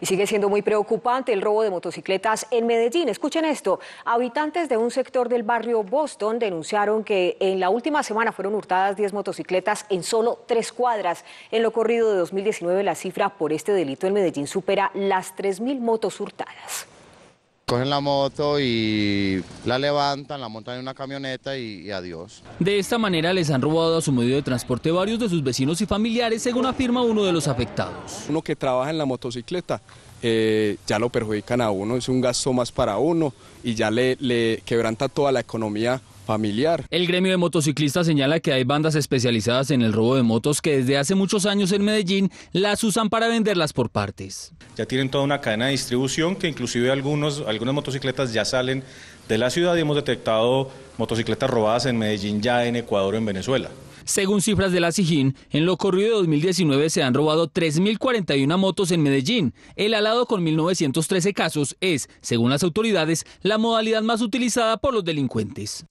Y sigue siendo muy preocupante el robo de motocicletas en Medellín. Escuchen esto. Habitantes de un sector del barrio Boston denunciaron que en la última semana fueron hurtadas 10 motocicletas en solo tres cuadras. En lo corrido de 2019, la cifra por este delito en Medellín supera las 3.000 motos hurtadas. Cogen la moto y la levantan, la montan en una camioneta y, adiós. De esta manera les han robado a su medio de transporte varios de sus vecinos y familiares, según afirma uno de los afectados. Uno que trabaja en la motocicleta eh, ya lo perjudican a uno, es un gasto más para uno y ya le quebranta toda la economía familiar. El gremio de motociclistas señala que hay bandas especializadas en el robo de motos que desde hace muchos años en Medellín las usan para venderlas por partes. Ya tienen toda una cadena de distribución que inclusive algunos, algunas motocicletas ya salen de la ciudad y hemos detectado motocicletas robadas en Medellín, ya en Ecuador, en Venezuela. Según cifras de la SIGIN, en lo corrido de 2019 se han robado 3.041 motos en Medellín. El alado con 1.913 casos es, según las autoridades, la modalidad más utilizada por los delincuentes.